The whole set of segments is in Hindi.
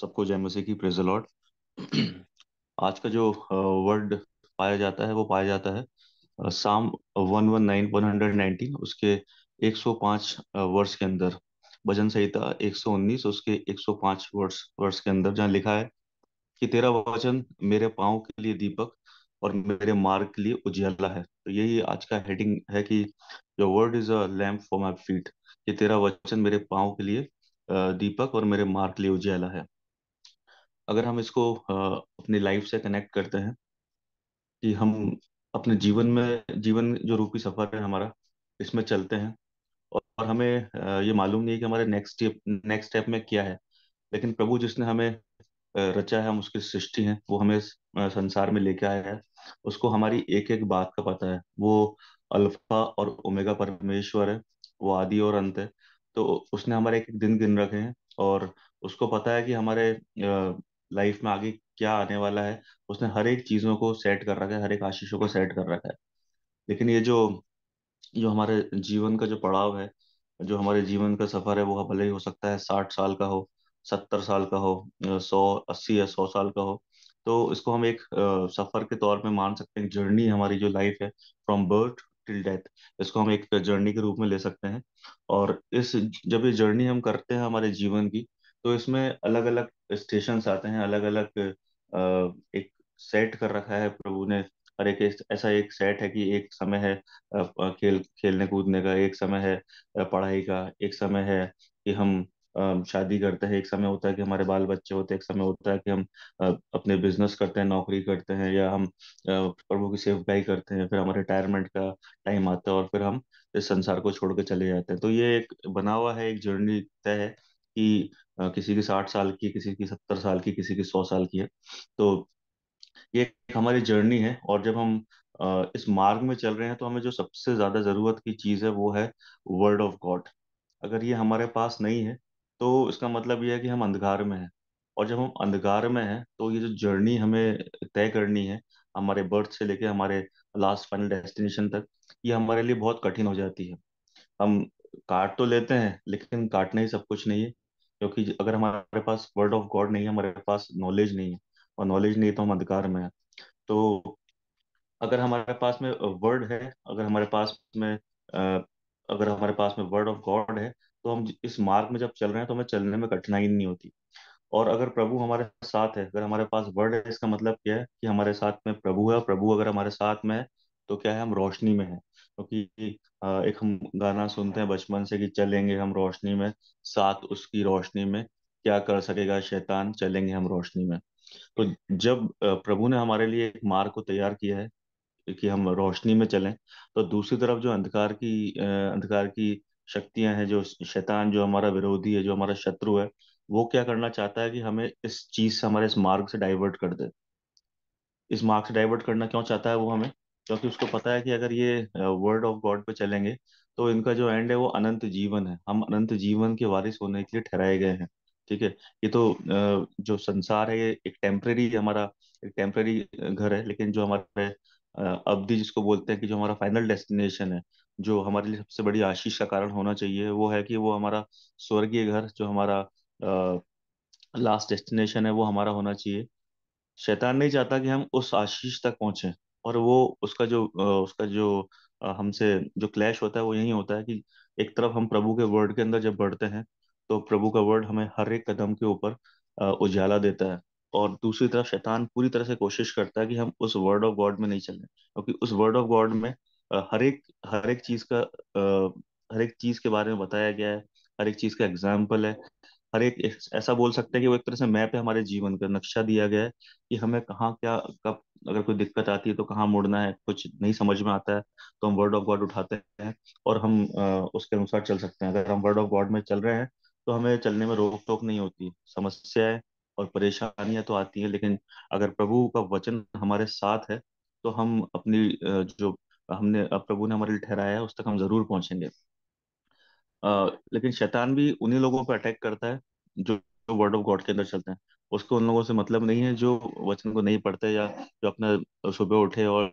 सबको जय मसीह की प्रेज लॉर्ड आज का जो वर्ड पाया जाता है वो पाया जाता है साम 119 119 उसके 105 वर्ष के अंदर भजन संहिता 119 उसके 105 वर्ष वर्ष के अंदर जहाँ लिखा है कि तेरा वचन मेरे पाओ के लिए दीपक और मेरे मार्ग के लिए उजियाला है तो यही आज का हेडिंग है कि जो word is a lamp for my feet ये तेरा वचन मेरे पाँव के लिए दीपक और मेरे मार्ग के लिए उजियाला है अगर हम इसको अपनी लाइफ से कनेक्ट करते हैं कि हम अपने जीवन में जीवन जो रूपी सफर है हमारा इसमें चलते हैं और हमें ये मालूम नहीं है कि हमारे नेक्स्ट स्टेप नेक्स्ट स्टेप में क्या है लेकिन प्रभु जिसने हमें रचा है हम उसकी सृष्टि हैं वो हमें संसार में लेके आया है उसको हमारी एक एक बात का पता है वो अल्फा और ओमेगा परमेश्वर है वो आदि और अंत है तो उसने हमारे एक एक दिन गिन रखे हैं और उसको पता है कि हमारे लाइफ में आगे क्या आने वाला है उसने हर एक चीज़ों को सेट कर रखा है हर एक आशीषों को सेट कर रखा है लेकिन ये जो जो हमारे जीवन का जो पड़ाव है जो हमारे जीवन का सफर है वो भले ही हो सकता है साठ साल का हो सत्तर साल का हो सौ अस्सी या सौ साल का हो तो इसको हम एक सफर के तौर पे मान सकते हैं जर्नी हमारी जो लाइफ है फ्रॉम बर्थ टिल डेथ इसको हम एक जर्नी के रूप में ले सकते हैं और इस जब ये जर्नी हम करते हैं हमारे जीवन की तो इसमें अलग अलग स्टेशन आते हैं अलग अलग एक सेट कर रखा है प्रभु ने हर एक ऐसा एक सेट है कि एक समय है खेल खेलने कूदने का एक समय है पढ़ाई का एक समय है कि हम शादी करते हैं एक समय होता है कि हमारे बाल बच्चे होते हैं एक समय होता है कि हम अपने बिजनेस करते हैं नौकरी करते हैं या हम प्रभु की सेवकाई करते हैं फिर हमारे रिटायरमेंट का टाइम आता है और फिर हम इस संसार को छोड़ के चले जाते हैं तो ये एक बना हुआ है एक जर्नी तय है कि किसी की साठ साल की किसी की सत्तर साल की किसी की सौ साल की है तो ये हमारी जर्नी है और जब हम इस मार्ग में चल रहे हैं तो हमें जो सबसे ज्यादा जरूरत की चीज है वो है वर्ड ऑफ गॉड अगर ये हमारे पास नहीं है तो इसका मतलब ये है कि हम अंधकार में हैं और जब हम अंधकार में हैं तो ये जो जर्नी हमें तय करनी है हमारे बर्थ से लेके हमारे लास्ट फाइनल डेस्टिनेशन तक ये हमारे लिए बहुत कठिन हो जाती है हम काट तो लेते हैं लेकिन काटना ही सब कुछ नहीं है क्योंकि अगर हमारे पास वर्ड ऑफ गॉड नहीं है हमारे पास नॉलेज नहीं है और नॉलेज नहीं तो हम अंधकार में है तो अगर हमारे पास में वर्ड है अगर हमारे पास में अगर हमारे पास में वर्ड ऑफ गॉड है तो हम इस मार्ग में जब चल रहे हैं तो हमें चलने में कठिनाई नहीं होती और अगर प्रभु हमारे साथ है अगर हमारे पास वर्ड है इसका मतलब क्या है कि हमारे साथ में प्रभु है और प्रभु अगर हमारे साथ में है तो क्या है हम रोशनी में है क्योंकि तो एक हम गाना सुनते हैं बचपन से कि चलेंगे हम रोशनी में साथ उसकी रोशनी में क्या कर सकेगा शैतान चलेंगे हम रोशनी में तो जब प्रभु ने हमारे लिए एक मार्ग को तैयार किया है कि हम रोशनी में चलें तो दूसरी तरफ जो अंधकार की अंधकार की शक्तियां हैं जो शैतान जो हमारा विरोधी है जो हमारा शत्रु है वो क्या करना चाहता है कि हमें इस चीज से हमारे इस मार्ग से डाइवर्ट कर दे इस मार्ग से डाइवर्ट करना क्यों चाहता है वो हमें क्योंकि उसको पता है कि अगर ये वर्ड ऑफ गॉड पे चलेंगे तो इनका जो एंड है वो अनंत जीवन है हम अनंत जीवन के वारिस होने के लिए ठहराए गए हैं ठीक है ये तो जो संसार है ये एक टेम्परेरी हमारा एक टेम्परेरी घर है लेकिन जो हमारे अवधि जिसको बोलते हैं कि जो हमारा फाइनल डेस्टिनेशन है जो हमारे लिए सबसे बड़ी आशीष का कारण होना चाहिए वो है कि वो हमारा स्वर्गीय घर जो हमारा लास्ट डेस्टिनेशन है वो हमारा होना चाहिए शैतान नहीं चाहता कि हम उस आशीष तक पहुंचे और वो उसका जो उसका जो हमसे जो क्लैश होता है वो यही होता है कि एक तरफ हम प्रभु के वर्ड के अंदर जब बढ़ते हैं तो प्रभु का वर्ड हमें हर एक कदम के ऊपर उजाला देता है और दूसरी तरफ शैतान पूरी तरह से कोशिश करता है कि हम उस वर्ड ऑफ गॉड में नहीं चलें क्योंकि तो उस वर्ड ऑफ गॉड में हर एक हर एक चीज का हर एक चीज के बारे में बताया गया है हर एक चीज का एग्जाम्पल है हर एक ऐसा बोल सकते हैं कि वो एक तरह से मैप है हमारे जीवन का नक्शा दिया गया है कि हमें कहाँ क्या कब अगर कोई दिक्कत आती है तो कहाँ मुड़ना है कुछ नहीं समझ में आता है तो हम वर्ड ऑफ गॉड उठाते हैं और हम उसके अनुसार चल सकते हैं अगर हम वर्ड ऑफ गॉड में चल रहे हैं तो हमें चलने में रोक टोक नहीं होती समस्याएं और परेशानियां तो आती हैं लेकिन अगर प्रभु का वचन हमारे साथ है तो हम अपनी जो हमने प्रभु ने हमारे लिए ठहराया है उस तक हम जरूर पहुंचेंगे लेकिन शैतान भी उन्हीं लोगों पर अटैक करता है जो वर्ड ऑफ गॉड के अंदर चलते हैं उसको उन लोगों से मतलब नहीं है जो वचन को नहीं पढ़ते या जो अपना सुबह उठे और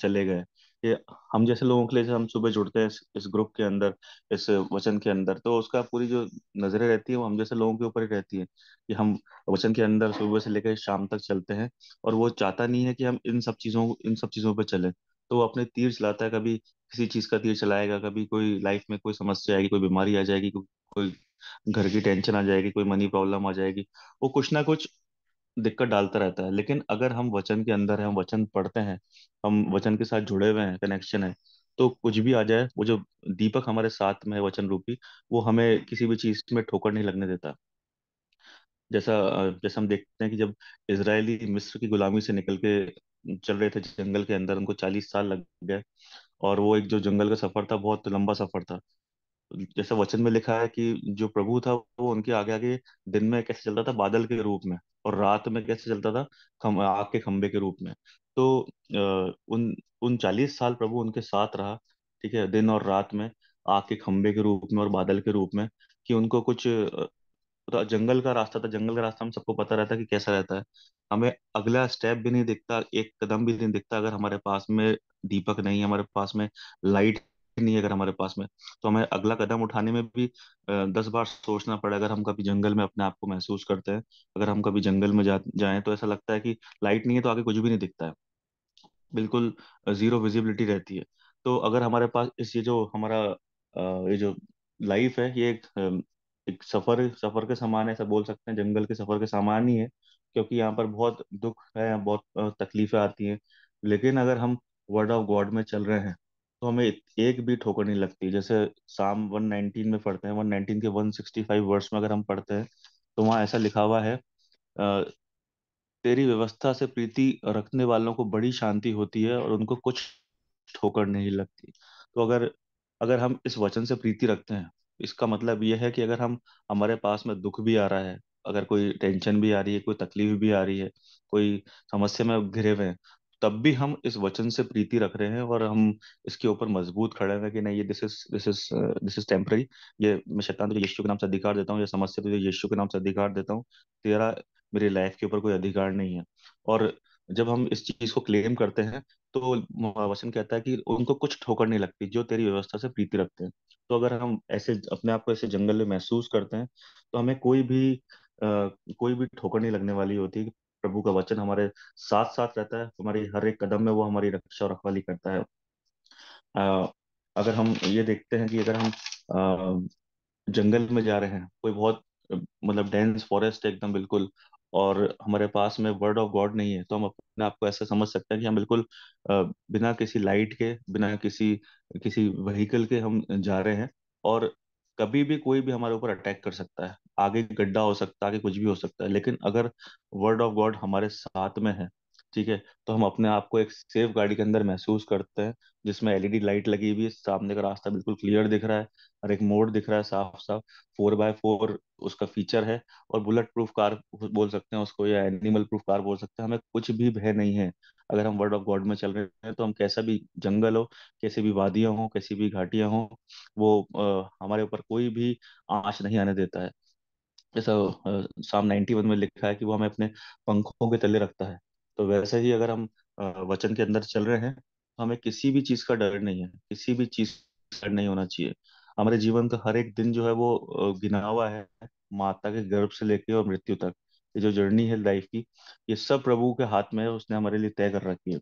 चले गए ये हम जैसे लोगों के लिए हम सुबह जुड़ते हैं इस, इस ग्रुप के अंदर इस वचन के अंदर तो उसका पूरी जो नजरें रहती है वो हम जैसे लोगों के ऊपर ही रहती है कि हम वचन के अंदर सुबह से लेकर शाम तक चलते हैं और वो चाहता नहीं है कि हम इन सब चीजों इन सब चीजों पर चले तो वो अपने तीर चलाता है कभी किसी चीज का तीर चलाएगा कभी कोई लाइफ में कोई समस्या आएगी कोई बीमारी आ जाएगी कोई घर की टेंशन आ जाएगी कोई मनी प्रॉब्लम आ जाएगी वो कुछ ना कुछ दिक्कत डालता रहता है लेकिन अगर हम वचन के अंदर हैं वचन पढ़ते हैं हम वचन के साथ जुड़े हुए हैं कनेक्शन है तो कुछ भी आ जाए वो जो दीपक हमारे साथ में है वचन रूपी वो हमें किसी भी चीज में ठोकर नहीं लगने देता जैसा जैसा हम देखते हैं कि जब इसराइली मिस्र की गुलामी से निकल के चल रहे थे जंगल के अंदर उनको चालीस साल लग गए और वो एक जो जंगल का सफर था बहुत लंबा सफर था जैसा वचन में लिखा है कि जो प्रभु था वो उनके आगे आगे दिन में कैसे चलता था बादल के रूप में और रात में कैसे चलता था खम, आग के खंबे के रूप में तो उन उन चालीस साल प्रभु उनके साथ रहा ठीक है दिन और रात में आग के खम्बे के रूप में और बादल के रूप में कि उनको कुछ तो जंगल का रास्ता था जंगल का रास्ता हम सबको पता रहता है कि कैसा रहता है हमें अगला स्टेप भी नहीं दिखता एक कदम भी नहीं दिखता अगर हमारे पास में दीपक नहीं है हमारे पास में लाइट नहीं है अगर हमारे पास में तो हमें अगला कदम उठाने में भी दस बार सोचना पड़े अगर हम कभी जंगल में अपने आप को महसूस करते हैं अगर हम कभी जंगल में जा जाएं तो ऐसा लगता है कि लाइट नहीं है तो आगे कुछ भी नहीं दिखता है बिल्कुल जीरो विजिबिलिटी रहती है तो अगर हमारे पास इस ये जो हमारा ये जो लाइफ है ये एक एक सफर सफर के सामान ऐसा बोल सकते हैं जंगल के सफर के सामान ही है क्योंकि यहाँ पर बहुत दुख है बहुत तकलीफें आती हैं लेकिन अगर हम वर्ड ऑफ गॉड में चल रहे हैं तो हमें एक भी ठोकर नहीं लगती जैसे साम 119 में पढ़ते हैं 119 के 165 वर्स में अगर हम पढ़ते हैं तो वहाँ ऐसा लिखा हुआ है तेरी व्यवस्था से प्रीति रखने वालों को बड़ी शांति होती है और उनको कुछ ठोकर नहीं लगती तो अगर अगर हम इस वचन से प्रीति रखते हैं इसका मतलब यह है कि अगर हम हमारे पास में दुख भी आ रहा है अगर कोई टेंशन भी आ रही है कोई तकलीफ भी आ रही है कोई समस्या में घिरे हुए हैं तब भी हम इस वचन से प्रीति रख रहे हैं और हम इसके ऊपर मजबूत खड़े हैं कि नहीं ये this is this is this is temporary ये मैं शैतान तुझे यीशु के नाम से अधिकार देता हूँ ये समस्या तुझे यीशु के नाम से अधिकार देता हूँ तेरा मेरी लाइफ के ऊपर कोई अधिकार नहीं है और जब हम इस चीज को क्लेम करते हैं तो वचन कहता है कि उनको कुछ ठोकर नहीं लगती जो तेरी व्यवस्था से प्रीति रखते हैं तो अगर हम ऐसे अपने आप को ऐसे जंगल में महसूस करते हैं तो हमें कोई भी आ, कोई भी ठोकर नहीं लगने वाली होती प्रभु का वचन हमारे साथ साथ रहता है हमारी हर एक कदम में वो हमारी रक्षा और रखवाली करता है आ, अगर हम ये देखते हैं कि अगर हम आ, जंगल में जा रहे हैं कोई बहुत मतलब डेंस फॉरेस्ट एकदम बिल्कुल और हमारे पास में वर्ड ऑफ गॉड नहीं है तो हम अपने आप को ऐसा समझ सकते हैं कि हम बिल्कुल बिना किसी लाइट के बिना किसी किसी व्हीकल के हम जा रहे हैं और कभी भी कोई भी हमारे ऊपर अटैक कर सकता है आगे गड्ढा हो सकता है आगे कुछ भी हो सकता है लेकिन अगर वर्ड ऑफ गॉड हमारे साथ में है ठीक है तो हम अपने आप को एक सेफ गाड़ी के अंदर महसूस करते हैं जिसमें एलईडी लाइट लगी हुई है सामने का रास्ता बिल्कुल क्लियर दिख रहा है और एक मोड़ दिख रहा है साफ साफ फोर बाय फोर उसका फीचर है और बुलेट प्रूफ कार बोल सकते हैं उसको या एनिमल प्रूफ कार बोल सकते हैं हमें कुछ भी भय नहीं है अगर हम वर्ड ऑफ गॉड में चल रहे हैं तो हम कैसा भी जंगल हो कैसी भी वादियां हो कैसी भी घाटियां हो वो आ, हमारे ऊपर कोई भी आँच नहीं आने देता है जैसा साम 91 में लिखा है कि वो हमें अपने पंखों के तले रखता है तो वैसे ही अगर हम वचन के अंदर चल रहे हैं तो हमें किसी भी चीज का डर नहीं है किसी भी चीज का डर नहीं होना चाहिए हमारे जीवन का हर एक दिन जो है वो गिना हुआ है माता के गर्भ से लेके और मृत्यु तक ये जो जर्नी है लाइफ की ये सब प्रभु के हाथ में है उसने हमारे लिए तय कर रखी है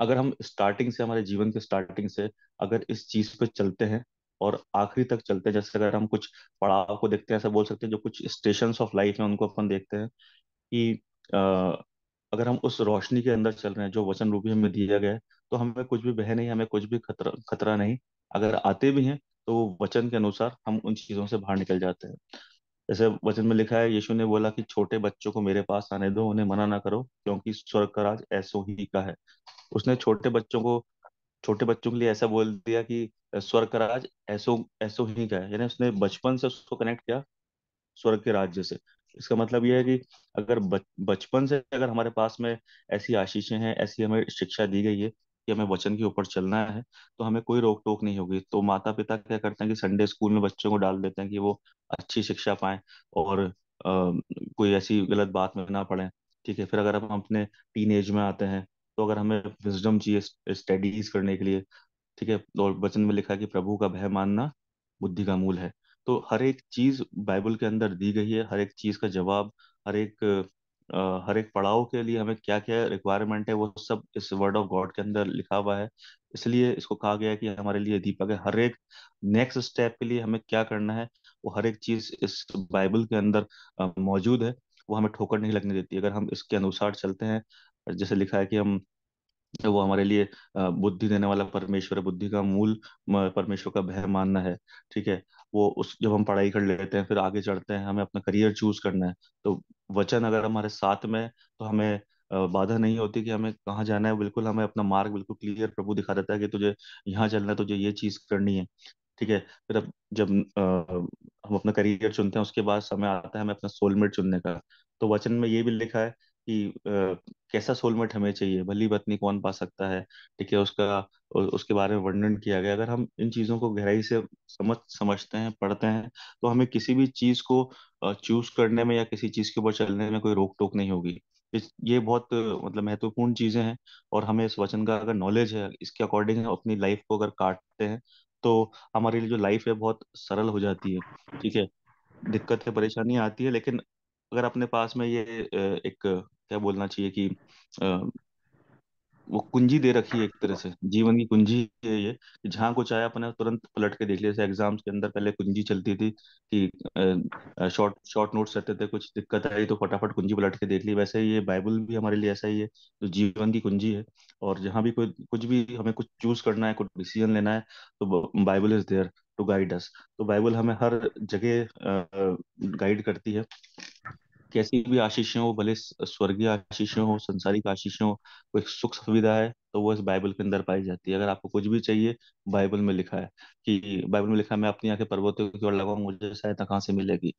अगर हम स्टार्टिंग से हमारे जीवन के स्टार्टिंग से अगर इस चीज पे चलते हैं और आखिरी तक चलते हैं जैसे अगर हम कुछ पड़ाव को देखते हैं ऐसा बोल सकते हैं जो कुछ स्टेशन ऑफ लाइफ है उनको अपन देखते हैं कि अगर हम उस रोशनी के अंदर चल रहे हैं जो वचन रूपी हमें दिया गया है तो हमें कुछ भी बह नहीं हमें कुछ भी खतरा खतरा नहीं अगर आते भी हैं तो वो वचन के अनुसार हम उन चीजों से बाहर निकल जाते हैं जैसे वचन में लिखा है यीशु ने बोला कि छोटे बच्चों को मेरे पास आने दो उन्हें मना ना करो क्योंकि स्वर्ग का राज ऐसो ही का है उसने छोटे बच्चों को छोटे बच्चों के लिए ऐसा बोल दिया कि स्वर्ग का राज ऐसो ऐसो ही का है यानी उसने बचपन से उसको कनेक्ट किया स्वर्ग के राज्य से इसका मतलब यह है कि अगर बचपन से अगर हमारे पास में ऐसी आशीषें हैं ऐसी हमें शिक्षा दी गई है कि हमें वचन के ऊपर चलना है तो हमें कोई रोक टोक नहीं होगी तो माता पिता क्या करते हैं कि संडे स्कूल में बच्चों को डाल देते हैं कि वो अच्छी शिक्षा पाए और आ, कोई ऐसी गलत बात में ना पड़े ठीक है फिर अगर हम अपने टीन एज में आते हैं तो अगर हमें विजडम चाहिए स्टडीज करने के लिए ठीक है और वचन में लिखा कि प्रभु का भय मानना बुद्धि का मूल है तो हर एक चीज बाइबल के अंदर दी गई है हर एक चीज का जवाब हर एक अ, हर एक पड़ाव के लिए हमें क्या क्या रिक्वायरमेंट है वो सब इस वर्ड ऑफ गॉड के अंदर लिखा हुआ है इसलिए इसको कहा गया है कि हमारे लिए दीपक है हर एक नेक्स्ट स्टेप के लिए हमें क्या करना है वो हर एक चीज इस बाइबल के अंदर मौजूद है वो हमें ठोकर नहीं लगने देती अगर हम इसके अनुसार चलते हैं जैसे लिखा है कि हम तो वो हमारे लिए बुद्धि देने वाला परमेश्वर है बुद्धि का मूल परमेश्वर का भय मानना है ठीक है वो उस जब हम पढ़ाई कर लेते हैं फिर आगे चढ़ते हैं हमें अपना करियर चूज करना है तो वचन अगर हमारे साथ में तो हमें बाधा नहीं होती कि हमें कहाँ जाना है बिल्कुल हमें अपना मार्ग बिल्कुल क्लियर प्रभु दिखा देता है कि तुझे यहाँ चलना है तुझे ये चीज करनी है ठीक है फिर अब जब हम अपना करियर चुनते हैं उसके बाद समय आता है हमें अपना सोलमेट चुनने का तो वचन में ये भी लिखा है कि कैसा सोलमेट हमें चाहिए भली पत्नी कौन पा सकता है ठीक है उसका उसके बारे में वर्णन किया गया अगर हम इन चीजों को गहराई से समझ समझते हैं पढ़ते हैं तो हमें किसी भी चीज को चूज करने में या किसी चीज के ऊपर चलने में कोई रोक टोक नहीं होगी ये बहुत मतलब महत्वपूर्ण चीजें हैं और हमें इस वचन का अगर नॉलेज है इसके अकॉर्डिंग हम अपनी लाइफ को अगर काटते हैं तो हमारे लिए जो लाइफ है बहुत सरल हो जाती है ठीक है दिक्कतें परेशानी आती है लेकिन अगर अपने पास में ये एक क्या बोलना चाहिए कि वो कुंजी दे रखी है एक तरह से जीवन की कुंजी है ये कि जहाँ कुछ आया अपने तुरंत पलट के देख लिया जैसे एग्जाम्स के अंदर पहले कुंजी चलती थी कि शॉर्ट शॉर्ट नोट्स रहते थे कुछ दिक्कत आई तो फटाफट कुंजी पलट के देख ली वैसे ये बाइबल भी हमारे लिए ऐसा ही है जो तो जीवन की कुंजी है और जहाँ भी कोई कुछ भी हमें कुछ चूज करना है कुछ डिसीजन लेना है तो Bible is there to guide us तो बाइबल हमें हर जगह गाइड करती है कैसी भी आशीष हो भले स्वर्गीय आशीष हो संसारिक आशीष हो कोई सुख सुविधा है तो वो इस बाइबल के अंदर पाई जाती है अगर आपको कुछ भी चाहिए बाइबल में लिखा है कि बाइबल में लिखा है मैं अपनी आंखें पर्वतों की ओर लगाऊं मुझे सहायता कहाँ से मिलेगी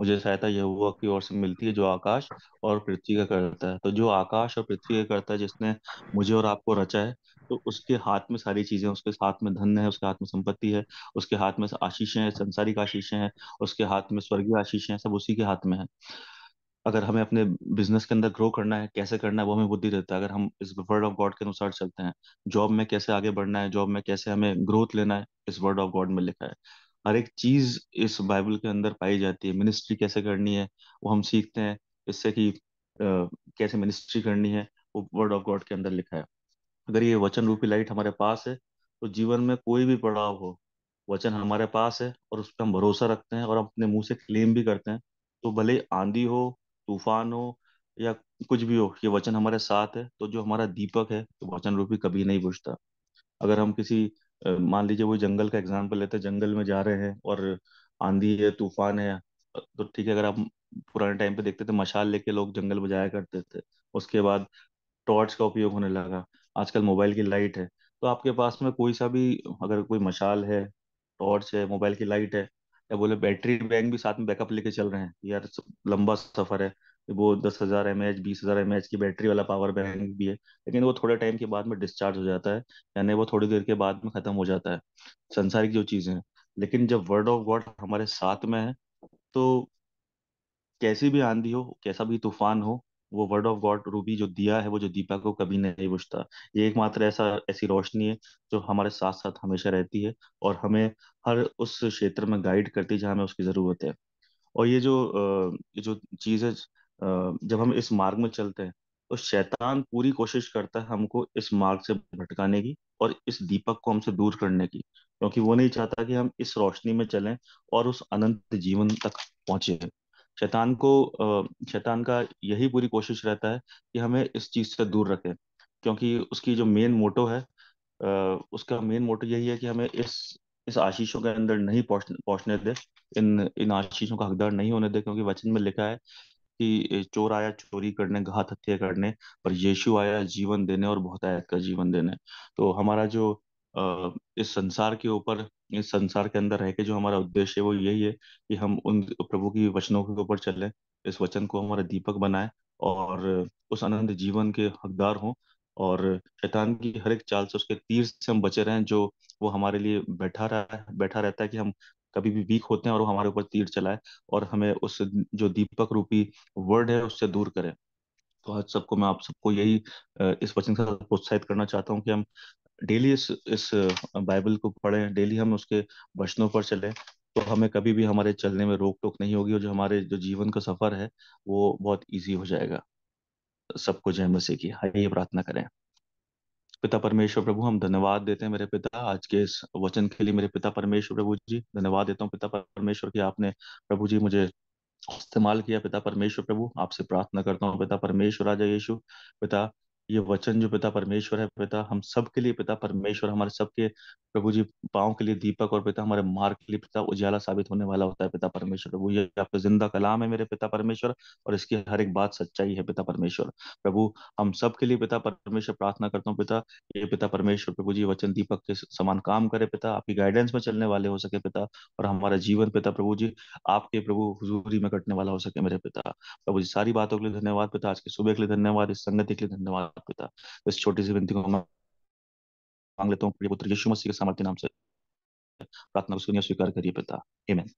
मुझे सहायता यह हुआ की ओर से मिलती है जो आकाश और पृथ्वी का करता है तो जो आकाश और पृथ्वी का करता है जिसने मुझे और आपको रचा है तो उसके हाथ में सारी चीजें उसके हाथ में धन है उसके हाथ में संपत्ति है उसके हाथ में आशीषें हैं संसारिक आशीषें हैं उसके हाथ में स्वर्गीय आशीषें हैं सब उसी के हाथ में है अगर हमें अपने बिजनेस के अंदर ग्रो करना है कैसे करना है वो हमें बुद्धि देता है अगर हम इस वर्ड ऑफ गॉड के अनुसार चलते हैं जॉब में कैसे आगे बढ़ना है जॉब में कैसे हमें ग्रोथ लेना है इस वर्ड ऑफ गॉड में लिखा है हर एक चीज इस बाइबल के अंदर पाई जाती है मिनिस्ट्री कैसे करनी है वो हम सीखते हैं इससे कि कैसे मिनिस्ट्री करनी है वो वर्ड ऑफ गॉड के अंदर लिखा है अगर ये वचन रूपी लाइट हमारे पास है तो जीवन में कोई भी पड़ाव हो वचन हमारे पास है और उस पर हम भरोसा रखते हैं और अपने मुंह से क्लेम भी करते हैं तो भले आंधी हो तूफान हो या कुछ भी हो ये वचन हमारे साथ है तो जो हमारा दीपक है तो वचन रूपी कभी नहीं बुझता अगर हम किसी मान लीजिए वो जंगल का एग्जाम्पल लेते हैं जंगल में जा रहे हैं और आंधी है तूफान है तो ठीक है अगर आप पुराने टाइम पे देखते थे मशाल लेके लोग जंगल में जाया करते थे उसके बाद टॉर्च का उपयोग होने लगा आजकल मोबाइल की लाइट है तो आपके पास में कोई सा भी अगर कोई मशाल है टॉर्च है मोबाइल की लाइट है या बोले बैटरी बैंक भी साथ में बैकअप लेके चल रहे हैं यार लंबा सफर है वो दस हज़ार एम एच बीस हज़ार एम एच की बैटरी वाला पावर बैंक भी है लेकिन वो थोड़े टाइम के बाद में डिस्चार्ज हो जाता है यानी वो थोड़ी देर के बाद में ख़त्म हो जाता है की जो चीज़ें हैं लेकिन जब वर्ड ऑफ गॉड हमारे साथ में है तो कैसी भी आंधी हो कैसा भी तूफान हो वो वर्ड ऑफ गॉड रूबी जो दिया है वो जो दीपा को कभी नहीं बुझता ये एकमात्र ऐसा ऐसी रोशनी है जो हमारे साथ साथ हमेशा रहती है और हमें हर उस क्षेत्र में गाइड करती है जहाँ हमें उसकी ज़रूरत है और ये जो जो चीज़ है जब हम इस मार्ग में चलते हैं तो शैतान पूरी कोशिश करता है हमको इस मार्ग से भटकाने की और इस दीपक को हमसे दूर करने की क्योंकि वो नहीं चाहता कि हम इस रोशनी में चलें और उस अनंत जीवन तक पहुंचे शैतान को शैतान का यही पूरी कोशिश रहता है कि हमें इस चीज से दूर रखें क्योंकि उसकी जो मेन मोटो है उसका मेन मोटो यही है कि हमें इस इस आशीषों के अंदर नहीं पहुंचने दे इन इन आशीषों का हकदार नहीं होने दे क्योंकि वचन में लिखा है कि चोर आया चोरी करने घात हत्या करने पर यीशु आया जीवन देने और बहुत बहुतायत का जीवन देने तो हमारा जो इस संसार के ऊपर इस संसार के अंदर रह के जो हमारा उद्देश्य है वो यही है कि हम उन प्रभु की वचनों के ऊपर चलें इस वचन को हमारा दीपक बनाए और उस आनंद जीवन के हकदार हों और शैतान की हर एक चाल से उसके तीर से हम बचे रहें जो वो हमारे लिए बैठा रहा है बैठा रहता है कि हम कभी भी वीक होते हैं और वो हमारे ऊपर तीर चलाए और हमें उस जो दीपक रूपी वर्ड है उससे दूर करें तो आज सबको मैं आप सबको यही इस वचन से प्रोत्साहित करना चाहता हूँ कि हम डेली इस इस बाइबल को पढ़ें डेली हम उसके वचनों पर चलें तो हमें कभी भी हमारे चलने में रोक टोक नहीं होगी और जो हमारे जो जीवन का सफर है वो बहुत इजी हो जाएगा सबको जय मसीह की ये प्रार्थना करें पिता परमेश्वर प्रभु हम धन्यवाद देते हैं मेरे पिता आज के इस वचन के लिए मेरे पिता परमेश्वर प्रभु जी धन्यवाद देता हूँ पिता परमेश्वर की आपने प्रभु जी मुझे इस्तेमाल किया पिता परमेश्वर प्रभु आपसे प्रार्थना करता हूँ पिता परमेश्वर राजा यीशु पिता ये वचन जो पिता परमेश्वर है पिता हम सबके लिए पिता परमेश्वर हमारे सबके प्रभु जी पाओ के लिए दीपक और पिता हमारे मार्ग के लिए पिता उजाला साबित होने वाला होता है पिता परमेश्वर प्रभु ये आपका जिंदा कलाम है मेरे पिता परमेश्वर और इसकी हर एक बात सच्चाई है पिता परमेश्वर प्रभु हम सबके लिए पिता परमेश्वर प्रार्थना करता हूँ पिता ये पिता परमेश्वर प्रभु जी वचन दीपक के समान काम करे पिता आपकी गाइडेंस में चलने वाले हो सके पिता और हमारा जीवन पिता प्रभु जी आपके प्रभु हजूरी में कटने वाला हो सके मेरे पिता प्रभु जी सारी बातों के लिए धन्यवाद पिता आज के सुबह के लिए धन्यवाद इस संगति के लिए धन्यवाद पिता इस छोटी सी विनती को मांग लेता हूँ पुत्र यीशु मसीह के सामर्थ्य नाम से प्रार्थना को सुनिए स्वीकार करिए पिता आमेन